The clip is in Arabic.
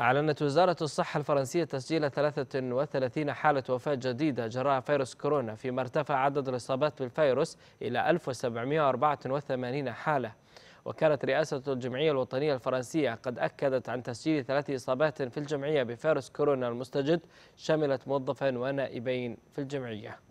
أعلنت وزارة الصحة الفرنسية تسجيل 33 حالة وفاة جديدة جراء فيروس كورونا فيما ارتفع عدد الإصابات بالفيروس إلى 1784 حالة وكانت رئاسة الجمعية الوطنية الفرنسية قد أكدت عن تسجيل ثلاث إصابات في الجمعية بفيروس كورونا المستجد شملت موظفا ونائبين في الجمعية